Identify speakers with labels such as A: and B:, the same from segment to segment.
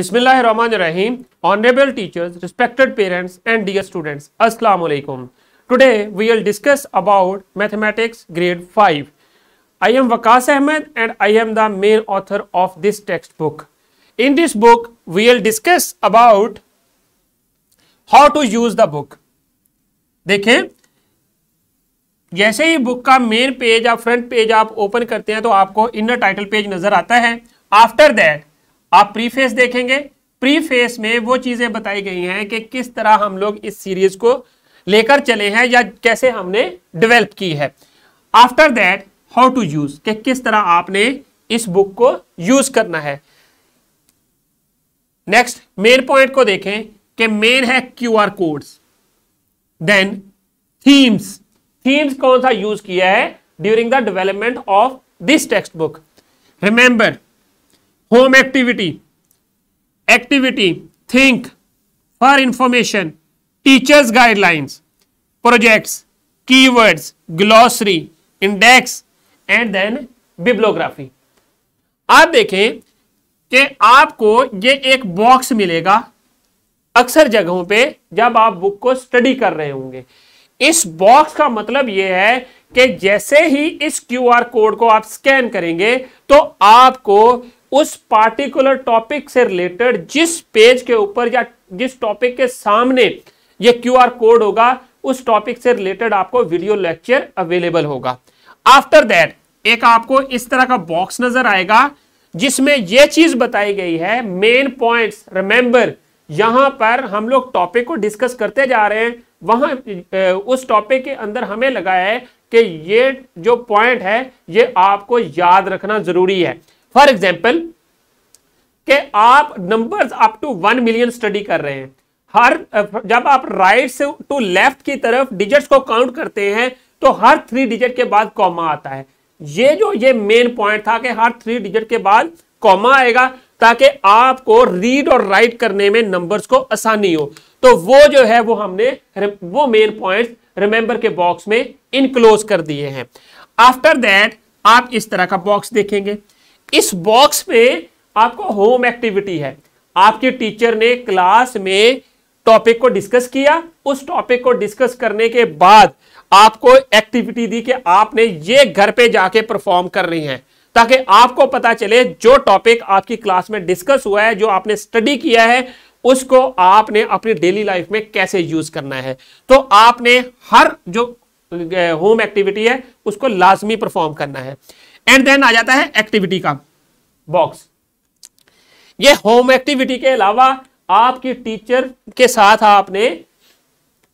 A: बिस्मिल्लाहिर्रहमानिर्रहीम honourable teachers respected parents and dear students अस्सलाम वालेकुम today we will discuss about mathematics grade five I am Waqas Ahmed and I am the main author of this textbook in this book we will discuss about how to use the book देखें जैसे ही book का main page या front page आप open करते हैं तो आपको इनर टाइटल पेज नजर आता है आफ्टर दैट आप प्रीफेस देखेंगे प्रीफेस में वो चीजें बताई गई हैं कि किस तरह हम लोग इस सीरीज को लेकर चले हैं या कैसे हमने डेवलप की है after that how to use कि किस तरह आपने इस बुक को यूज करना है नेक्स्ट मेन पॉइंट को देखें कि मेन है Q R codes then themes themes कौन सा यूज किया है during the development of this textbook remember home activity activity think for information teachers guidelines projects keywords glossary index and then bibliography आप देखें कि आपको ये एक बॉक्स मिलेगा अक्सर जगहों पे जब आप बुक को स्टडी कर रहे होंगे इस बॉक्स का मतलब यह है कि जैसे ही इस क्यूआर कोड को आप स्कैन करेंगे तो आपको उस पार्टिकुलर टॉपिक से रिलेटेड जिस पेज के ऊपर या जिस टॉपिक के सामने ये क्यूआर कोड होगा उस टॉपिक से रिलेटेड आपको वीडियो लेक्चर अवेलेबल होगा आफ्टर दैट एक आपको इस तरह का बॉक्स नजर आएगा जिसमें यह चीज बताई गई है मेन पॉइंट्स रिमेंबर यहां पर हम लोग टॉपिक को डिस्कस करते जा रहे हैं वहां उस टॉपिक के अंदर हमें लगा है कि ये जो पॉइंट है ये आपको याद रखना जरूरी है फॉर एग्जाम्पल के आप numbers up to one million study कर रहे हैं हर जब आप राइट से टू लेफ्ट की तरफ डिजिट्स को काउंट करते हैं तो हर थ्री डिजिट के बाद कॉमा आता है ये जो ये मेन पॉइंट था कि हर थ्री डिजिट के बाद कॉमा आएगा ताकि आपको रीड और राइट करने में नंबर्स को आसानी हो तो वो जो है वो हमने वो मेन पॉइंट रिमेंबर के बॉक्स में इनक्लोज कर दिए हैं आफ्टर दैट आप इस तरह का बॉक्स देखेंगे इस बॉक्स में आपको होम एक्टिविटी है आपके टीचर ने क्लास में टॉपिक को डिस्कस किया उस टॉपिक को डिस्कस करने के बाद आपको एक्टिविटी दी कि आपने ये घर पे जाके परफॉर्म कर रही है ताकि आपको पता चले जो टॉपिक आपकी क्लास में डिस्कस हुआ है जो आपने स्टडी किया है उसको आपने अपनी डेली लाइफ में कैसे यूज करना है तो आपने हर जो होम एक्टिविटी है उसको लाजमी परफॉर्म करना है एंड देन आ जाता है एक्टिविटी का बॉक्स ये होम एक्टिविटी के अलावा आपकी टीचर के साथ आपने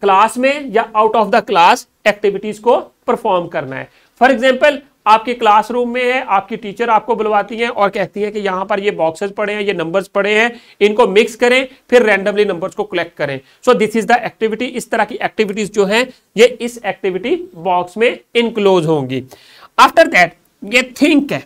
A: क्लास में या out of the class activities को परफॉर्म करना है फॉर एग्जाम्पल आपके क्लासरूम में है आपकी टीचर आपको बुलवाती है और कहती है कि यहां पर ये बॉक्सेस पड़े हैं ये नंबर्स पड़े हैं इनको मिक्स करें फिर रैंडमली नंबर्स को कलेक्ट करें so this is the activity इस तरह की एक्टिविटीज जो है ये इस एक्टिविटी बॉक्स में इनक्लोज होंगी आफ्टर दैट ये थिंक है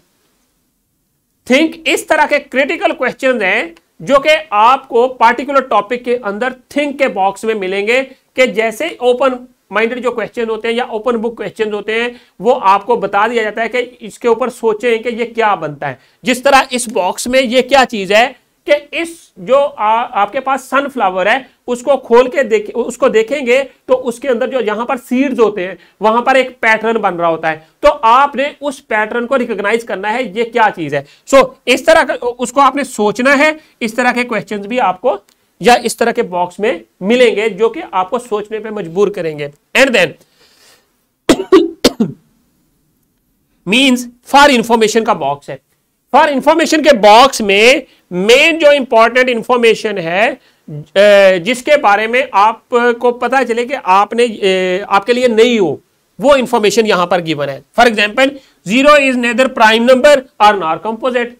A: थिंक इस तरह के क्रिटिकल क्वेश्चन हैं जो कि आपको पार्टिकुलर टॉपिक के अंदर थिंक के बॉक्स में मिलेंगे कि जैसे ओपन माइंडेड जो क्वेश्चन होते हैं या ओपन बुक क्वेश्चन होते हैं वो आपको बता दिया जाता है कि इसके ऊपर सोचें कि ये क्या बनता है जिस तरह इस बॉक्स में ये क्या चीज है कि इस जो आ, आपके पास सनफ्लावर है उसको खोल के देख उसको देखेंगे तो उसके अंदर जो यहां पर सीड्स होते हैं वहां पर एक पैटर्न बन रहा होता है तो आपने उस पैटर्न को रिकॉग्नाइज करना है ये क्या चीज है सो so, इस तरह का उसको आपने सोचना है इस तरह के क्वेश्चन भी आपको या इस तरह के बॉक्स में मिलेंगे जो कि आपको सोचने पर मजबूर करेंगे and then means for information का बॉक्स है फॉर इंफॉर्मेशन के बॉक्स में मेन जो इंपॉर्टेंट इंफॉर्मेशन है जिसके बारे में आपको पता चले कि आपने आपके लिए नहीं हो वो इंफॉर्मेशन यहां पर गिवन है for example zero is neither prime number और नॉर कंपोजिट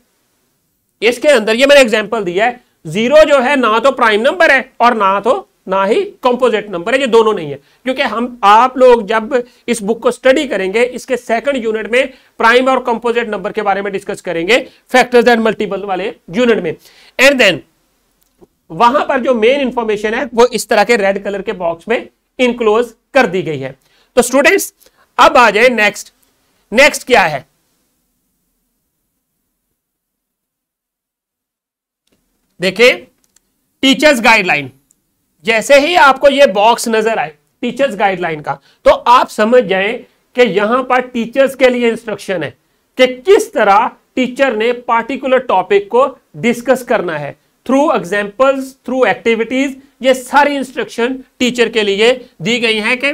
A: इसके अंदर ये मैंने एग्जाम्पल दिया है जीरो जो है ना तो प्राइम नंबर है और ना तो ना ही कंपोजिट नंबर है ये दोनों नहीं है क्योंकि हम आप लोग जब इस बुक को स्टडी करेंगे इसके सेकंड यूनिट में प्राइम और कंपोजिट नंबर के बारे में डिस्कस करेंगे फैक्टर्स एंड मल्टीपल वाले यूनिट में एंड देन वहां पर जो मेन इंफॉर्मेशन है वो इस तरह के रेड कलर के बॉक्स में इनक्लोज कर दी गई है तो स्टूडेंट्स अब आ जाए नेक्स्ट नेक्स्ट क्या है देखिए टीचर्स गाइडलाइन जैसे ही आपको ये बॉक्स नजर आए टीचर्स गाइडलाइन का तो आप समझ जाए कि यहां पर टीचर्स के लिए इंस्ट्रक्शन है कि किस तरह टीचर ने पार्टिकुलर टॉपिक को डिस्कस करना है थ्रू एग्जाम्पल्स थ्रू एक्टिविटीज ये सारी इंस्ट्रक्शन टीचर के लिए दी गई हैं कि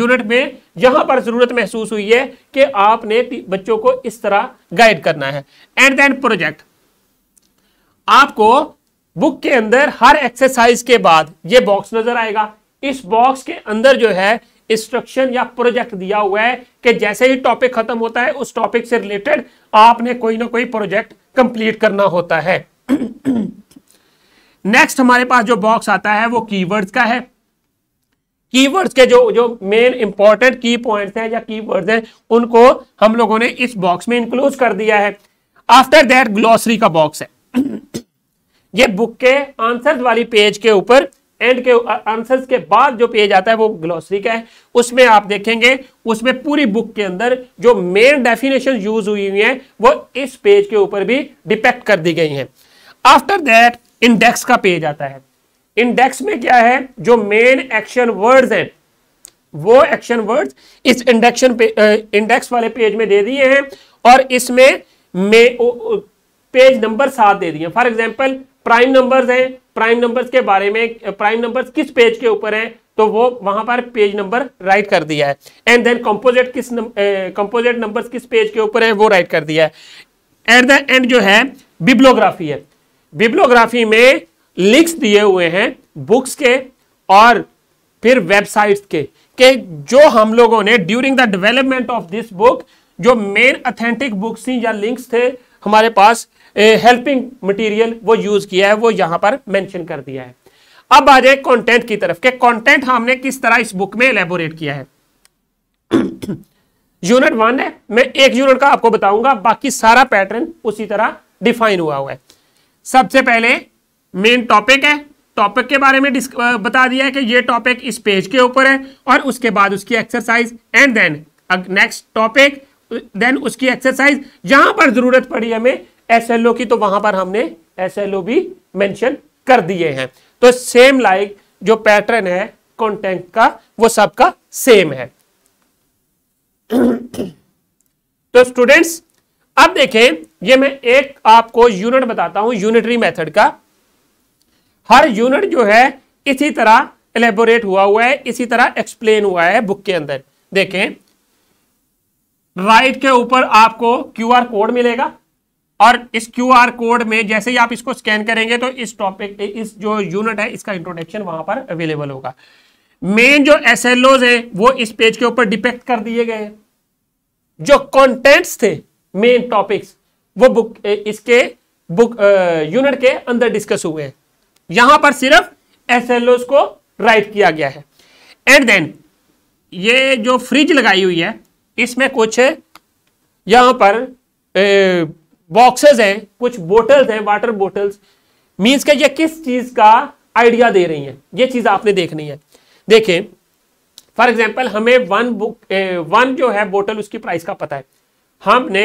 A: यूनिट में यहां पर जरूरत महसूस हुई है कि आपने बच्चों को इस तरह गाइड करना है एंड देन प्रोजेक्ट आपको बुक के अंदर हर एक्सरसाइज के बाद ये बॉक्स नजर आएगा इस बॉक्स के अंदर जो है इंस्ट्रक्शन या प्रोजेक्ट दिया हुआ है कि जैसे ही टॉपिक खत्म होता है उस टॉपिक से रिलेटेड आपने कोई ना कोई प्रोजेक्ट कंप्लीट करना होता है नेक्स्ट हमारे पास जो बॉक्स आता है वो कीवर्ड्स का है कीवर्ड्स के जो जो मेन इंपॉर्टेंट की पॉइंट्स हैं या कीवर्ड्स हैं उनको हम लोगों ने इस बॉक्स में इंक्लूड कर दिया है आफ्टर दैट ग्लॉसरी का बॉक्स है ये बुक के आंसर्स वाली पेज के ऊपर एंड के आंसर्स uh, के बाद जो पेज आता है वो ग्लोसरी का है उसमें आप देखेंगे उसमें पूरी बुक के अंदर जो मेन डेफिनेशन यूज हुई हुई है वो इस पेज के ऊपर भी डिपेक्ट कर दी गई है आफ्टर दैट इंडेक्स का पेज आता है इंडेक्स में क्या है जो मेन एक्शन वर्ड्स है वो एक्शन वर्ड्स इस इंडेक्शन पे इंडेक्स uh, वाले पेज में दे दिए हैं और इसमें पेज नंबर सात दे दिए फॉर एग्जाम्पल प्राइम नंबर्स हैं प्राइम नंबर्स के बारे में प्राइम नंबर्स किस पेज के ऊपर है तो वो वहां पर पेज नंबर राइट कर दिया है एंड देन कंपोजिट किस कंपोजिट नंबर्स किस पेज के ऊपर है वो राइट कर दिया है एट द एंड जो है बिब्लोग्राफी है बिब्लोग्राफी में लिंक्स दिए हुए हैं बुक्स के और फिर वेबसाइट्स के के जो हम लोगों ने during the development of this book जो मेन अथेंटिक बुक्स थी या लिंक्स थे हमारे पास हेल्पिंग मटेरियल वो यूज़ किया है वो यहां पर मेंशन कर दिया है अब आ जाए कंटेंट की तरफ के कंटेंट हमने किस तरह इस बुक में एलेबोरेट किया है यूनिट वन है मैं एक यूनिट का आपको बताऊंगा बाकी सारा पैटर्न उसी तरह डिफाइन हुआ हुआ है सबसे पहले मेन टॉपिक है टॉपिक के बारे में बता दिया है कि ये टॉपिक इस पेज के ऊपर है और उसके बाद उसकी exercise and then next topic then उसकी एक्सरसाइज जहां पर जरूरत पड़ी हमें एसएलओ की तो वहां पर हमने एसएलओ भी मेंशन कर दिए हैं तो सेम लाइक जो पैटर्न है कंटेंट का वो सबका सेम है तो स्टूडेंट्स अब देखें ये मैं एक आपको यूनिट बताता हूं यूनिटरी मेथड का हर यूनिट जो है इसी तरह एलेबोरेट हुआ हुआ है इसी तरह एक्सप्लेन हुआ है बुक के अंदर देखें राइट के ऊपर आपको क्यूआर कोड मिलेगा और इस क्यूआर कोड में जैसे ही आप इसको स्कैन करेंगे तो इस टॉपिक इस जो यूनिट है इसका इंट्रोडक्शन वहां पर अवेलेबल होगा मेन जो एस एल ओज है वो इस पेज के ऊपर डिपेक्ट कर दिए गए जो कंटेंट्स थे मेन टॉपिक्स वो बुक इसके बुक यूनिट के अंदर डिस्कस हुए हैं यहां पर सिर्फ एस एल ओज को राइट किया गया है एंड देन ये जो फ्रिज लगाई हुई है इसमें कुछ यहां पर बॉक्सेस हैं कुछ बोटल्स हैं वाटर बोटल्स मींस के ये किस चीज़ का आइडिया दे रही है ये चीज़ आपने देखनी है देखें फॉर एग्जाम्पल हमें वन बुक वन जो है बोटल उसकी प्राइस का पता है हमने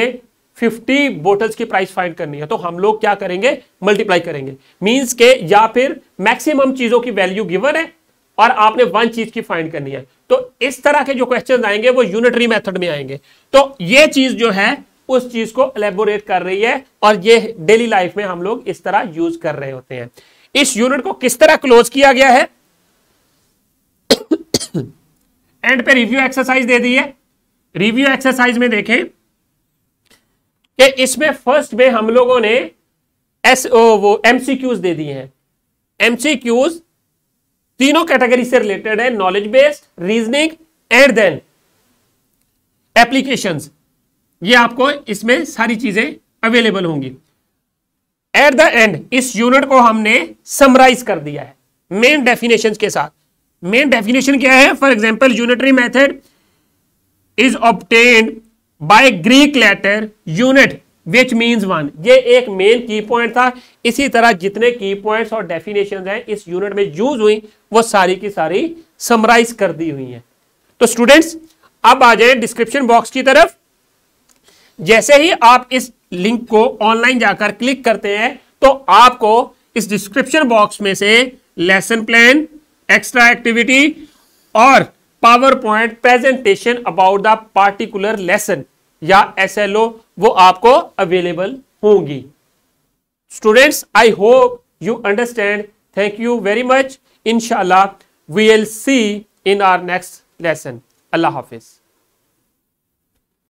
A: 50 बोटल्स की प्राइस फाइंड करनी है तो हम लोग क्या करेंगे मल्टीप्लाई करेंगे मींस के या फिर मैक्सिमम चीज़ों की वैल्यू गिवन है और आपने वन चीज़ की फाइंड करनी है तो इस तरह के जो क्वेश्चन आएंगे वो यूनिटरी मेथड में आएंगे तो ये चीज जो है उस चीज को एलेबोरेट कर रही है और ये डेली लाइफ में हम लोग इस तरह यूज कर रहे होते हैं इस यूनिट को किस तरह क्लोज किया गया है एंड पे रिव्यू एक्सरसाइज दे दी है रिव्यू एक्सरसाइज में देखें कि इसमें फर्स्ट में हम लोगों ने एस ओ वो एमसीक्यूज दे दिए हैं एमसीक्यूज तीनों कैटेगरी से रिलेटेड है knowledge based reasoning and then application ये आपको इसमें सारी चीजें अवेलेबल होंगी एट द एंड इस यूनिट को हमने समराइज कर दिया है मेन डेफिनेशन के साथ मेन डेफिनेशन क्या है for example unitary method is obtained by Greek letter unit which means one ये एक मेन की पॉइंट था इसी तरह जितने की पॉइंट्स और डेफिनेशन हैं इस यूनिट में यूज हुई वो सारी की सारी समराइज कर दी हुई है तो स्टूडेंट्स अब आ जाए डिस्क्रिप्शन बॉक्स की तरफ जैसे ही आप इस लिंक को ऑनलाइन जाकर क्लिक करते हैं तो आपको इस डिस्क्रिप्शन बॉक्स में से लेसन प्लान एक्स्ट्रा एक्टिविटी और power point presentation about the particular lesson या एस एल ओ वो आपको अवेलेबल होंगी students I hope you understand thank you very much इनशाला we will see in our next lesson अल्लाह हाफिज़